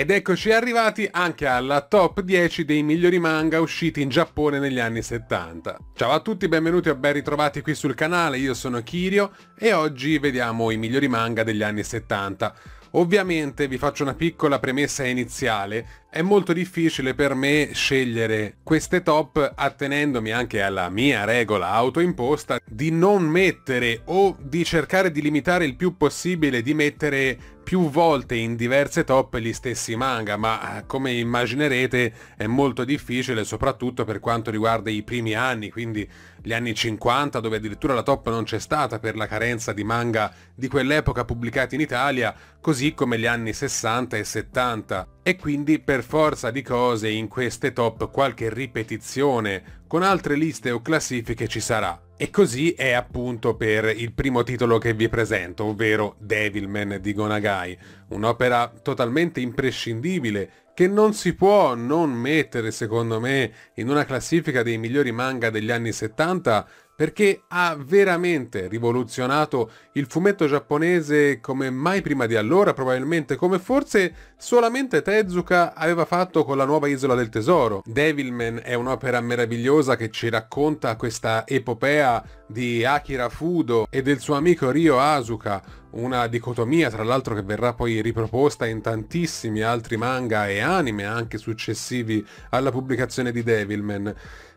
Ed eccoci arrivati anche alla top 10 dei migliori manga usciti in Giappone negli anni 70. Ciao a tutti, benvenuti o ben ritrovati qui sul canale, io sono Kirio e oggi vediamo i migliori manga degli anni 70. Ovviamente vi faccio una piccola premessa iniziale, è molto difficile per me scegliere queste top attenendomi anche alla mia regola autoimposta di non mettere o di cercare di limitare il più possibile di mettere più volte in diverse top gli stessi manga, ma eh, come immaginerete è molto difficile soprattutto per quanto riguarda i primi anni, quindi gli anni 50 dove addirittura la top non c'è stata per la carenza di manga di quell'epoca pubblicati in Italia, così come gli anni 60 e 70. E quindi per forza di cose in queste top qualche ripetizione con altre liste o classifiche ci sarà. E così è appunto per il primo titolo che vi presento, ovvero Devilman di Gonagai, un'opera totalmente imprescindibile che non si può non mettere, secondo me, in una classifica dei migliori manga degli anni 70 perché ha veramente rivoluzionato il fumetto giapponese come mai prima di allora, probabilmente come forse solamente Tezuka aveva fatto con la nuova Isola del Tesoro. Devilman è un'opera meravigliosa che ci racconta questa epopea di Akira Fudo e del suo amico Ryo Asuka, una dicotomia tra l'altro che verrà poi riproposta in tantissimi altri manga e anime anche successivi alla pubblicazione di Devilman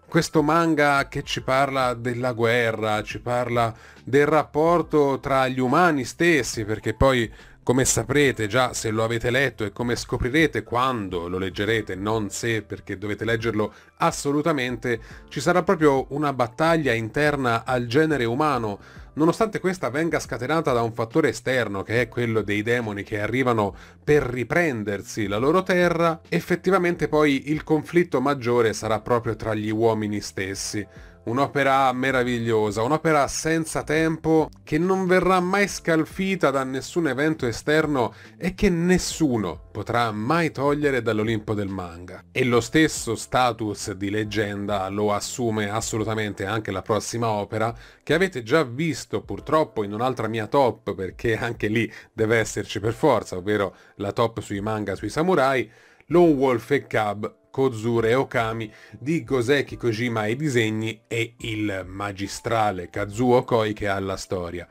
questo manga che ci parla della guerra, ci parla del rapporto tra gli umani stessi, perché poi come saprete già se lo avete letto e come scoprirete quando lo leggerete, non se perché dovete leggerlo assolutamente, ci sarà proprio una battaglia interna al genere umano Nonostante questa venga scatenata da un fattore esterno che è quello dei demoni che arrivano per riprendersi la loro terra, effettivamente poi il conflitto maggiore sarà proprio tra gli uomini stessi, Un'opera meravigliosa, un'opera senza tempo che non verrà mai scalfita da nessun evento esterno e che nessuno potrà mai togliere dall'Olimpo del manga. E lo stesso status di leggenda lo assume assolutamente anche la prossima opera che avete già visto purtroppo in un'altra mia top perché anche lì deve esserci per forza, ovvero la top sui manga sui samurai, Lone Wolf e Cub Kozure Okami di Goseki Kojima ai disegni e il magistrale Kazuo Koi che ha la storia.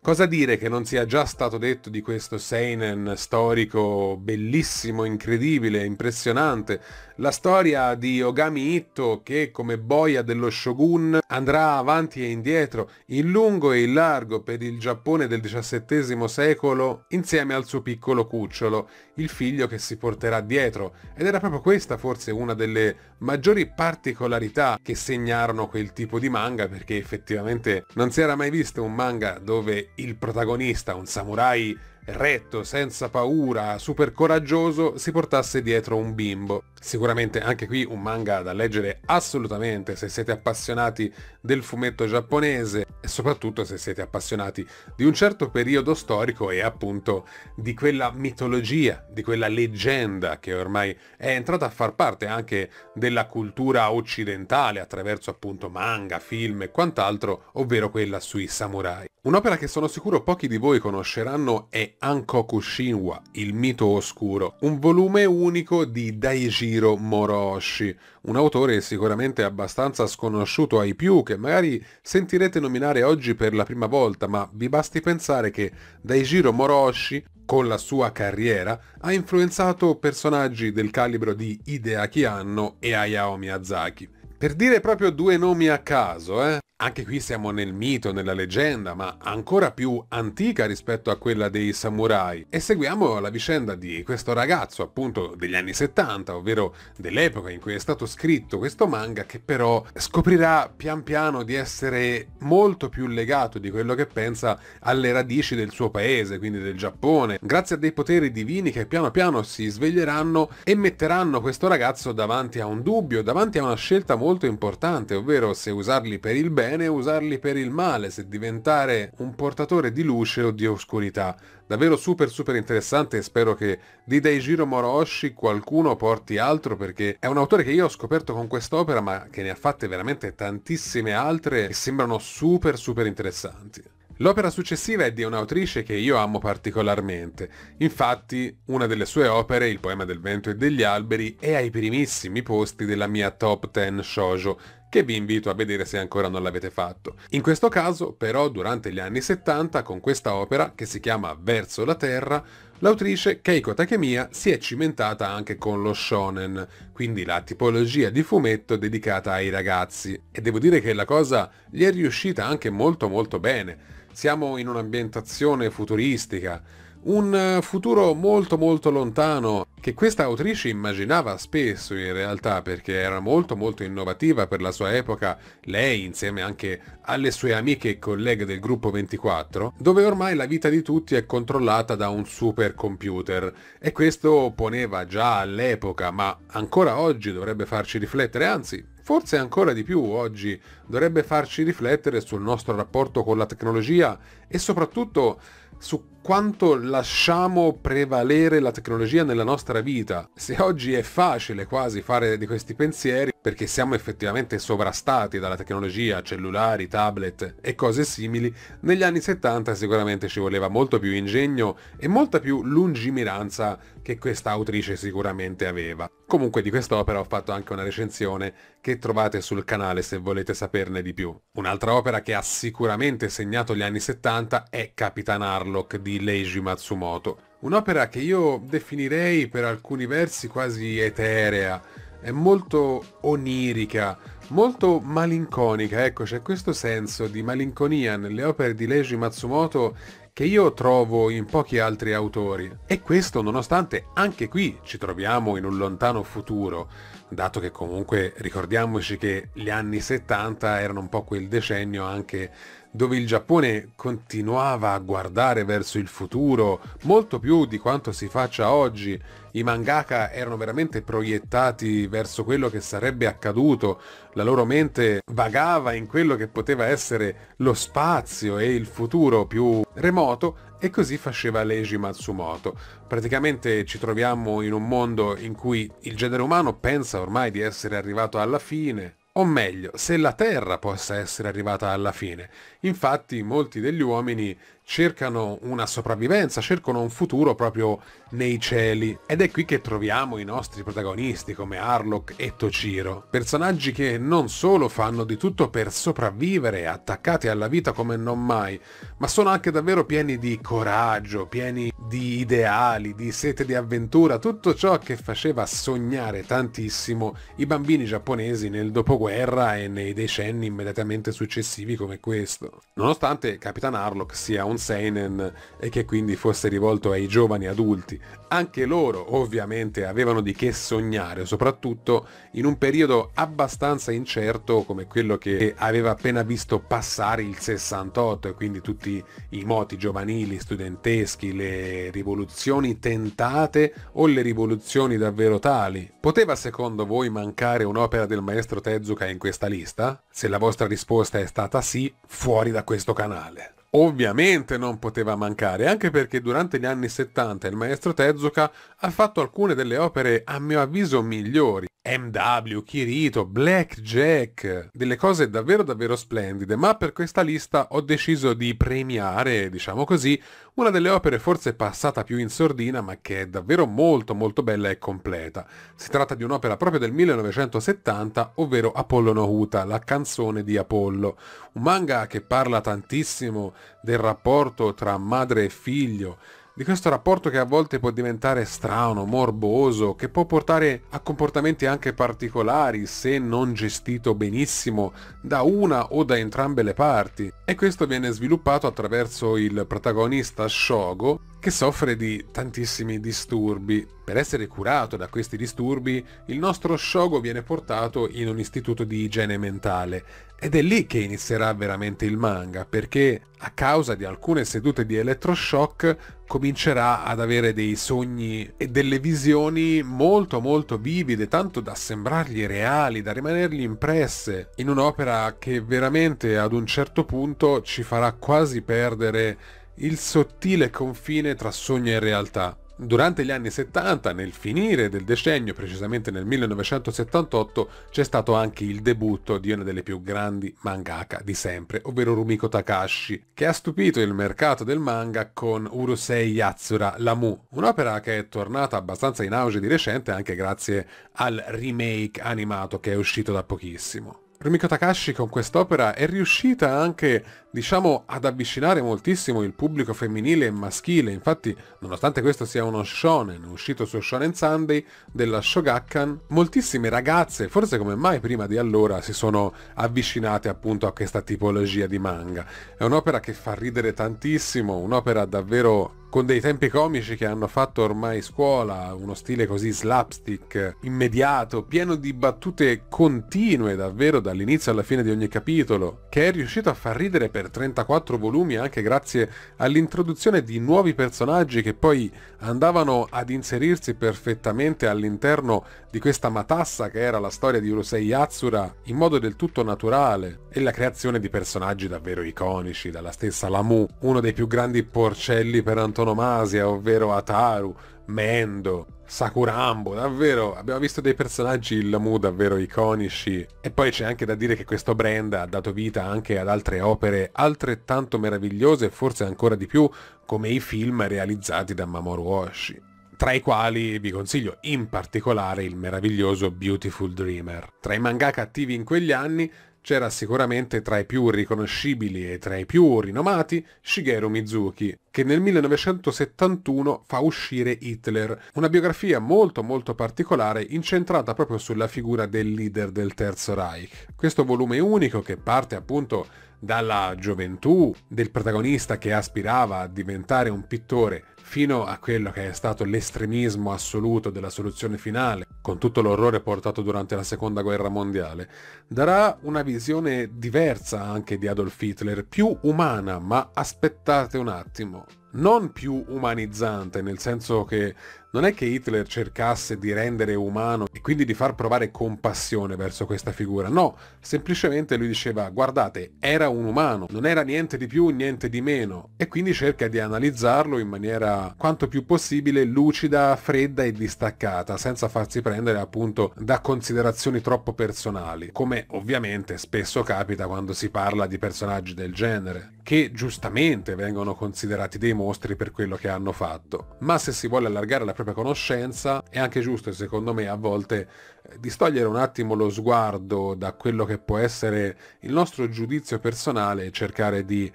Cosa dire che non sia già stato detto di questo Seinen storico bellissimo, incredibile, impressionante? La storia di Ogami Itto che come boia dello shogun andrà avanti e indietro, in lungo e in largo per il Giappone del XVII secolo insieme al suo piccolo cucciolo, il figlio che si porterà dietro ed era proprio questa forse una delle maggiori particolarità che segnarono quel tipo di manga perché effettivamente non si era mai visto un manga dove il protagonista, un samurai retto, senza paura, super coraggioso, si portasse dietro un bimbo. Sicuramente anche qui un manga da leggere assolutamente se siete appassionati del fumetto giapponese e soprattutto se siete appassionati di un certo periodo storico e appunto di quella mitologia, di quella leggenda che ormai è entrata a far parte anche della cultura occidentale attraverso appunto manga, film e quant'altro, ovvero quella sui samurai. Un'opera che sono sicuro pochi di voi conosceranno è Ankoku Shinwa, il mito oscuro, un volume unico di Daijiro Moroshi, un autore sicuramente abbastanza sconosciuto ai più che magari sentirete nominare oggi per la prima volta, ma vi basti pensare che Daijiro Moroshi, con la sua carriera, ha influenzato personaggi del calibro di Hideaki Anno e Hayao Miyazaki. Per dire proprio due nomi a caso, eh? Anche qui siamo nel mito, nella leggenda, ma ancora più antica rispetto a quella dei samurai. E seguiamo la vicenda di questo ragazzo, appunto degli anni 70, ovvero dell'epoca in cui è stato scritto questo manga, che però scoprirà pian piano di essere molto più legato di quello che pensa alle radici del suo paese, quindi del Giappone, grazie a dei poteri divini che piano piano si sveglieranno e metteranno questo ragazzo davanti a un dubbio, davanti a una scelta molto importante, ovvero se usarli per il bene bene e usarli per il male, se diventare un portatore di luce o di oscurità. Davvero super super interessante e spero che di Daijiro Moroshi qualcuno porti altro perché è un autore che io ho scoperto con quest'opera ma che ne ha fatte veramente tantissime altre che sembrano super super interessanti. L'opera successiva è di un'autrice che io amo particolarmente, infatti una delle sue opere, il poema del vento e degli alberi, è ai primissimi posti della mia top 10 shoujo, che vi invito a vedere se ancora non l'avete fatto. In questo caso, però, durante gli anni 70, con questa opera, che si chiama Verso la Terra, l'autrice Keiko Takemiya si è cimentata anche con lo shonen, quindi la tipologia di fumetto dedicata ai ragazzi. E devo dire che la cosa gli è riuscita anche molto molto bene. Siamo in un'ambientazione futuristica, un eh, futuro molto molto lontano che questa autrice immaginava spesso in realtà perché era molto molto innovativa per la sua epoca, lei insieme anche alle sue amiche e colleghe del gruppo 24, dove ormai la vita di tutti è controllata da un super computer e questo poneva già all'epoca, ma ancora oggi dovrebbe farci riflettere, anzi Forse ancora di più oggi dovrebbe farci riflettere sul nostro rapporto con la tecnologia e soprattutto su quanto lasciamo prevalere la tecnologia nella nostra vita. Se oggi è facile quasi fare di questi pensieri, perché siamo effettivamente sovrastati dalla tecnologia, cellulari, tablet e cose simili, negli anni 70 sicuramente ci voleva molto più ingegno e molta più lungimiranza che questa autrice sicuramente aveva. Comunque di quest'opera ho fatto anche una recensione che trovate sul canale se volete saperne di più. Un'altra opera che ha sicuramente segnato gli anni 70 è Capitan Harlock di Leiji Matsumoto. Un'opera che io definirei per alcuni versi quasi eterea, è molto onirica, molto malinconica, ecco c'è questo senso di malinconia nelle opere di Leiji Matsumoto che io trovo in pochi altri autori. E questo nonostante anche qui ci troviamo in un lontano futuro, dato che comunque ricordiamoci che gli anni 70 erano un po' quel decennio anche dove il Giappone continuava a guardare verso il futuro molto più di quanto si faccia oggi. I mangaka erano veramente proiettati verso quello che sarebbe accaduto, la loro mente vagava in quello che poteva essere lo spazio e il futuro più remoto e così faceva Leiji Matsumoto. Praticamente ci troviamo in un mondo in cui il genere umano pensa ormai di essere arrivato alla fine, o meglio, se la Terra possa essere arrivata alla fine. Infatti molti degli uomini cercano una sopravvivenza, cercano un futuro proprio nei cieli. Ed è qui che troviamo i nostri protagonisti come Harlock e Tochiro, personaggi che non solo fanno di tutto per sopravvivere, attaccati alla vita come non mai, ma sono anche davvero pieni di coraggio, pieni di ideali, di sete di avventura, tutto ciò che faceva sognare tantissimo i bambini giapponesi nel dopoguerra e nei decenni immediatamente successivi come questo. Nonostante Capitan Harlock sia un un seinen e che quindi fosse rivolto ai giovani adulti. Anche loro ovviamente avevano di che sognare, soprattutto in un periodo abbastanza incerto come quello che aveva appena visto passare il 68 e quindi tutti i moti giovanili, studenteschi, le rivoluzioni tentate o le rivoluzioni davvero tali. Poteva secondo voi mancare un'opera del maestro Tezuka in questa lista? Se la vostra risposta è stata sì, fuori da questo canale ovviamente non poteva mancare, anche perché durante gli anni 70 il maestro Tezuka ha fatto alcune delle opere a mio avviso migliori. MW, Kirito, Blackjack, delle cose davvero davvero splendide, ma per questa lista ho deciso di premiare, diciamo così, una delle opere forse passata più in sordina ma che è davvero molto molto bella e completa. Si tratta di un'opera proprio del 1970, ovvero Apollo no la canzone di Apollo. Un manga che parla tantissimo del rapporto tra madre e figlio, di questo rapporto che a volte può diventare strano, morboso, che può portare a comportamenti anche particolari se non gestito benissimo da una o da entrambe le parti. E questo viene sviluppato attraverso il protagonista Shogo, che soffre di tantissimi disturbi. Per essere curato da questi disturbi, il nostro Shogo viene portato in un istituto di igiene mentale ed è lì che inizierà veramente il manga, perché a causa di alcune sedute di elettroshock comincerà ad avere dei sogni e delle visioni molto molto vivide, tanto da sembrargli reali, da rimanergli impresse, in un'opera che veramente ad un certo punto ci farà quasi perdere il sottile confine tra sogno e realtà. Durante gli anni 70, nel finire del decennio, precisamente nel 1978, c'è stato anche il debutto di una delle più grandi mangaka di sempre, ovvero Rumiko Takashi, che ha stupito il mercato del manga con Urusei Yatsura Lamu, un'opera che è tornata abbastanza in auge di recente anche grazie al remake animato che è uscito da pochissimo. Rumiko Takashi con quest'opera è riuscita anche, diciamo, ad avvicinare moltissimo il pubblico femminile e maschile, infatti nonostante questo sia uno shonen uscito su Shonen Sunday della Shogakkan, moltissime ragazze, forse come mai prima di allora, si sono avvicinate appunto a questa tipologia di manga. È un'opera che fa ridere tantissimo, un'opera davvero con dei tempi comici che hanno fatto ormai scuola, uno stile così slapstick, immediato, pieno di battute continue davvero dall'inizio alla fine di ogni capitolo, che è riuscito a far ridere per 34 volumi anche grazie all'introduzione di nuovi personaggi che poi andavano ad inserirsi perfettamente all'interno di questa matassa che era la storia di Urusei Yatsura in modo del tutto naturale e la creazione di personaggi davvero iconici, dalla stessa Lamu, uno dei più grandi porcelli per Antonio antonomasia, ovvero Ataru, Mendo, Sakurambo, davvero abbiamo visto dei personaggi Lamu davvero iconici e poi c'è anche da dire che questo brand ha dato vita anche ad altre opere altrettanto meravigliose e forse ancora di più come i film realizzati da Mamoru Oshii tra i quali vi consiglio in particolare il meraviglioso Beautiful Dreamer. Tra i mangaka attivi in quegli anni c'era sicuramente tra i più riconoscibili e tra i più rinomati Shigeru Mizuki, che nel 1971 fa uscire Hitler, una biografia molto molto particolare incentrata proprio sulla figura del leader del Terzo Reich. Questo volume unico che parte appunto dalla gioventù del protagonista che aspirava a diventare un pittore fino a quello che è stato l'estremismo assoluto della soluzione finale, con tutto l'orrore portato durante la seconda guerra mondiale, darà una visione diversa anche di Adolf Hitler, più umana, ma aspettate un attimo, non più umanizzante, nel senso che non è che Hitler cercasse di rendere umano e quindi di far provare compassione verso questa figura, no, semplicemente lui diceva guardate, era un umano, non era niente di più, niente di meno, e quindi cerca di analizzarlo in maniera quanto più possibile lucida, fredda e distaccata, senza farsi prendere appunto da considerazioni troppo personali, come ovviamente spesso capita quando si parla di personaggi del genere, che giustamente vengono considerati dei mostri per quello che hanno fatto. Ma se si vuole allargare la propria conoscenza, è anche giusto secondo me a volte eh, distogliere un attimo lo sguardo da quello che può essere il nostro giudizio personale e cercare di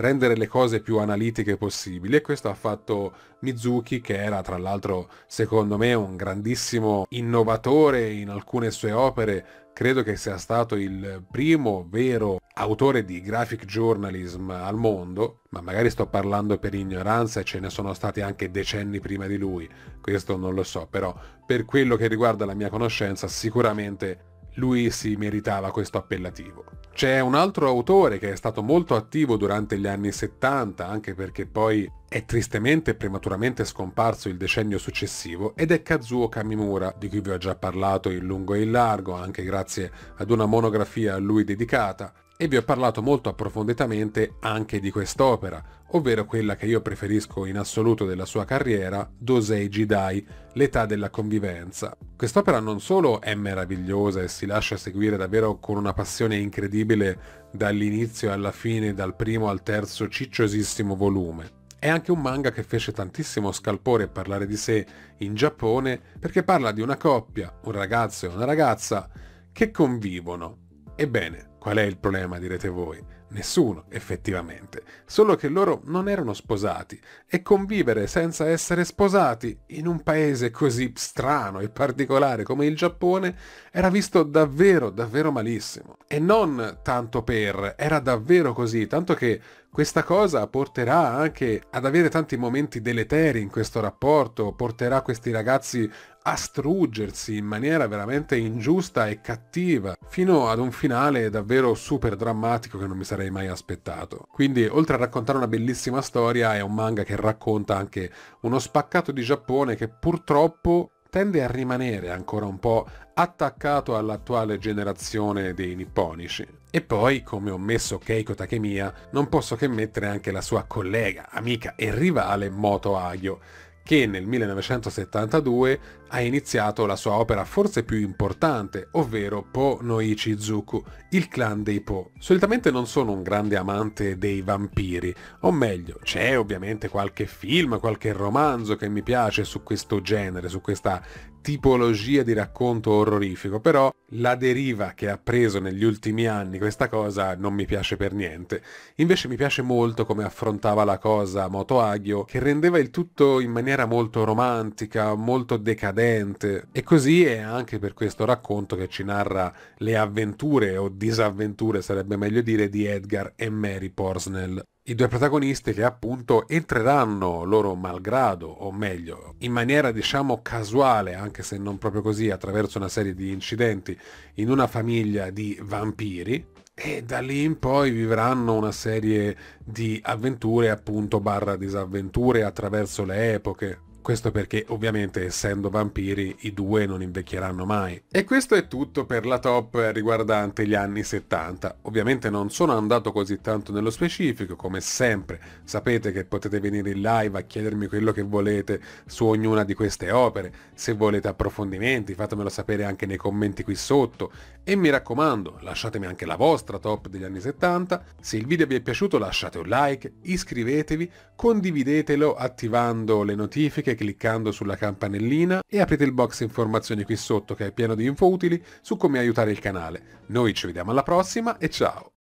rendere le cose più analitiche possibili e questo ha fatto Mizuki che era tra l'altro secondo me un grandissimo innovatore in alcune sue opere credo che sia stato il primo vero autore di graphic journalism al mondo, ma magari sto parlando per ignoranza e ce ne sono stati anche decenni prima di lui, questo non lo so, però per quello che riguarda la mia conoscenza sicuramente lui si meritava questo appellativo. C'è un altro autore che è stato molto attivo durante gli anni 70, anche perché poi è tristemente e prematuramente scomparso il decennio successivo, ed è Kazuo Kamimura, di cui vi ho già parlato in lungo e in largo, anche grazie ad una monografia a lui dedicata e vi ho parlato molto approfonditamente anche di quest'opera, ovvero quella che io preferisco in assoluto della sua carriera, Dosei Jidai, l'età della convivenza. Quest'opera non solo è meravigliosa e si lascia seguire davvero con una passione incredibile dall'inizio alla fine, dal primo al terzo cicciosissimo volume, è anche un manga che fece tantissimo scalpore parlare di sé in Giappone perché parla di una coppia, un ragazzo e una ragazza, che convivono. Ebbene, Qual è il problema, direte voi? Nessuno, effettivamente, solo che loro non erano sposati e convivere senza essere sposati in un paese così strano e particolare come il Giappone era visto davvero, davvero malissimo. E non tanto per, era davvero così, tanto che questa cosa porterà anche ad avere tanti momenti deleteri in questo rapporto, porterà questi ragazzi a struggersi in maniera veramente ingiusta e cattiva, fino ad un finale davvero super drammatico che non mi sarei mai aspettato. Quindi, oltre a raccontare una bellissima storia, è un manga che racconta anche uno spaccato di Giappone che purtroppo tende a rimanere ancora un po' attaccato all'attuale generazione dei nipponici. E poi, come ho messo Keiko Takemia, non posso che mettere anche la sua collega, amica e rivale Moto Agio, che nel 1972 ha iniziato la sua opera forse più importante, ovvero Po no Ichizuku, il clan dei Po. Solitamente non sono un grande amante dei vampiri, o meglio, c'è ovviamente qualche film, qualche romanzo che mi piace su questo genere, su questa tipologia di racconto horrorifico, però la deriva che ha preso negli ultimi anni questa cosa non mi piace per niente. Invece mi piace molto come affrontava la cosa Moto Agio, che rendeva il tutto in maniera molto romantica, molto decadente, e così è anche per questo racconto che ci narra le avventure o disavventure, sarebbe meglio dire, di Edgar e Mary Porsnell i due protagonisti che appunto entreranno loro malgrado, o meglio, in maniera diciamo casuale, anche se non proprio così, attraverso una serie di incidenti, in una famiglia di vampiri, e da lì in poi vivranno una serie di avventure appunto barra disavventure attraverso le epoche, questo perché ovviamente essendo vampiri i due non invecchieranno mai. E questo è tutto per la top riguardante gli anni 70. Ovviamente non sono andato così tanto nello specifico, come sempre sapete che potete venire in live a chiedermi quello che volete su ognuna di queste opere. Se volete approfondimenti fatemelo sapere anche nei commenti qui sotto. E mi raccomando, lasciatemi anche la vostra top degli anni 70. Se il video vi è piaciuto lasciate un like, iscrivetevi, condividetelo attivando le notifiche notifiche cliccando sulla campanellina e aprite il box informazioni qui sotto che è pieno di info utili su come aiutare il canale. Noi ci vediamo alla prossima e ciao!